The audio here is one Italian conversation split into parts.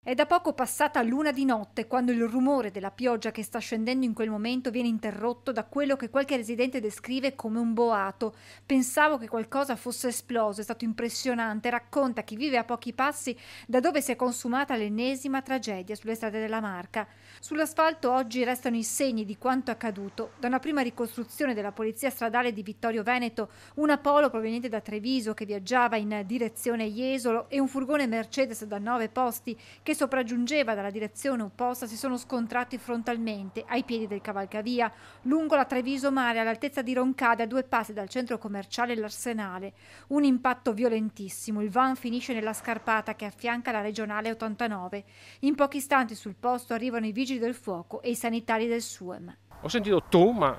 È da poco passata l'una di notte quando il rumore della pioggia che sta scendendo in quel momento viene interrotto da quello che qualche residente descrive come un boato. Pensavo che qualcosa fosse esploso, è stato impressionante, racconta chi vive a pochi passi da dove si è consumata l'ennesima tragedia sulle strade della Marca. Sull'asfalto oggi restano i segni di quanto accaduto. Da una prima ricostruzione della polizia stradale di Vittorio Veneto, un Apollo proveniente da Treviso che viaggiava in direzione Jesolo e un furgone Mercedes da nove posti che sopraggiungeva dalla direzione opposta, si sono scontrati frontalmente ai piedi del cavalcavia, lungo la Treviso Mare all'altezza di Roncade, a due passi dal centro commerciale L'Arsenale. Un impatto violentissimo, il van finisce nella scarpata che affianca la regionale 89. In pochi istanti sul posto arrivano i vigili del fuoco e i sanitari del SUEM. Ho sentito tu, ma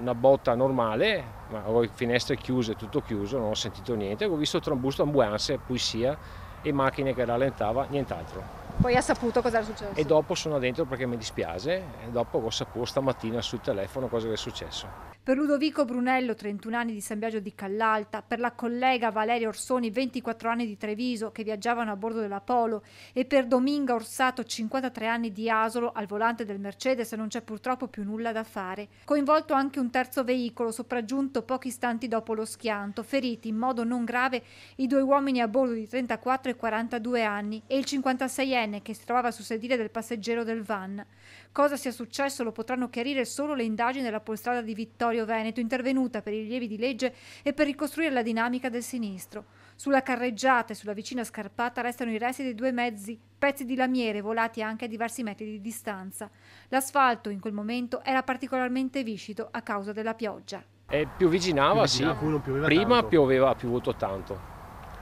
una botta normale, ma avevo finestre chiuse, tutto chiuso, non ho sentito niente, ho visto trambusto ambulanze, pulizia, e macchine che rallentava, nient'altro. Poi ha saputo cosa era successo? E dopo sono dentro perché mi dispiace, e dopo ho saputo stamattina sul telefono cosa era successo per Ludovico Brunello, 31 anni di San Biagio di Callalta, per la collega Valeria Orsoni, 24 anni di Treviso, che viaggiavano a bordo dell'Apollo, e per Dominga Orsato, 53 anni di Asolo, al volante del Mercedes, non c'è purtroppo più nulla da fare. Coinvolto anche un terzo veicolo, sopraggiunto pochi istanti dopo lo schianto, feriti in modo non grave i due uomini a bordo di 34 e 42 anni e il 56enne che si trovava sul sedile del passeggero del van. Cosa sia successo lo potranno chiarire solo le indagini della polstrada di Vittoria territorio veneto intervenuta per i rilievi di legge e per ricostruire la dinamica del sinistro. Sulla carreggiata e sulla vicina scarpata restano i resti dei due mezzi, pezzi di lamiere volati anche a diversi metri di distanza. L'asfalto in quel momento era particolarmente viscido a causa della pioggia. E eh, pioviginava, più sì. Più Prima pioveva, ha piovuto tanto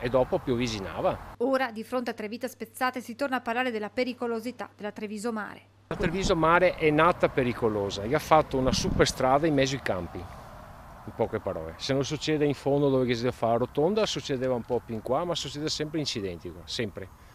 e dopo piovisinava. Ora, di fronte a Trevita spezzate, si torna a parlare della pericolosità della Treviso Mare. La Treviso Mare è nata pericolosa e ha fatto una superstrada in mezzo ai campi, in poche parole. Se non succede in fondo dove si deve fare la rotonda, succedeva un po' più in qua, ma succede sempre incidenti qua, sempre.